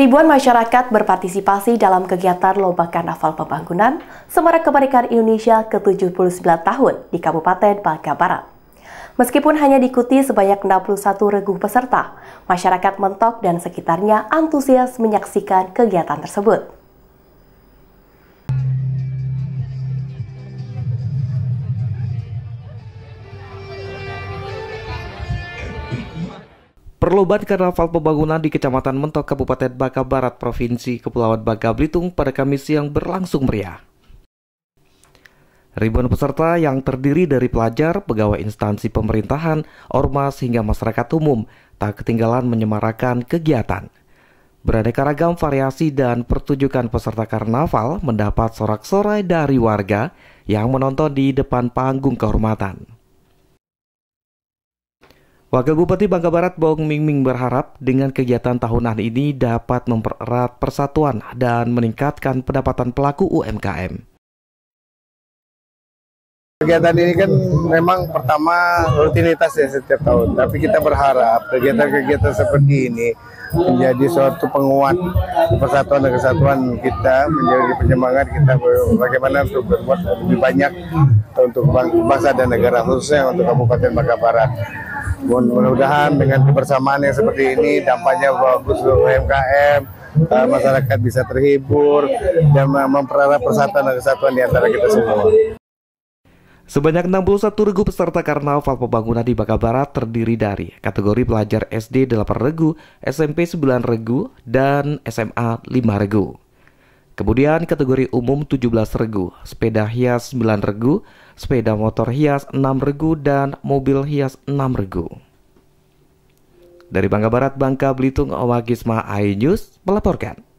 Ribuan masyarakat berpartisipasi dalam kegiatan Lomba Karnaval Pembangunan Semarak Kemerdekaan Indonesia ke-79 tahun di Kabupaten Bangka Barat. Meskipun hanya diikuti sebanyak 61 regu peserta, masyarakat mentok dan sekitarnya antusias menyaksikan kegiatan tersebut. Perlombaan Karnaval Pembangunan di Kecamatan Mentok, Kabupaten Baka Barat, Provinsi Kepulauan Baka Belitung pada Kamis siang berlangsung meriah. Ribuan peserta yang terdiri dari pelajar, pegawai instansi pemerintahan, ormas hingga masyarakat umum tak ketinggalan menyemarakan kegiatan. Beraneka ragam variasi dan pertunjukan peserta karnaval mendapat sorak-sorai dari warga yang menonton di depan panggung kehormatan. Wakil Bupati Bangka Barat Bong Ming Ming berharap dengan kegiatan tahunan ini dapat mempererat persatuan dan meningkatkan pendapatan pelaku UMKM. Kegiatan ini kan memang pertama rutinitas ya setiap tahun, tapi kita berharap kegiatan-kegiatan seperti ini menjadi suatu penguat persatuan dan kesatuan kita, menjadi penyemangat kita bagaimana untuk berbuat lebih banyak untuk bangsa dan negara khususnya untuk Kabupaten Bangka Barat. Mudah-mudahan dengan kebersamaan yang seperti ini dampaknya bagus untuk UMKM, uh, masyarakat bisa terhibur dan mempererat persatuan dan kesatuan di antara kita semua. Sebanyak 61 regu peserta Karnaval Pembangunan di Bangka Barat terdiri dari kategori pelajar SD 8 regu, SMP 9 regu, dan SMA 5 regu. Kemudian kategori umum 17 regu, sepeda hias 9 regu, sepeda motor hias 6 regu, dan mobil hias 6 regu. Dari Bangka Barat, Bangka Belitung, Owagisma News, melaporkan.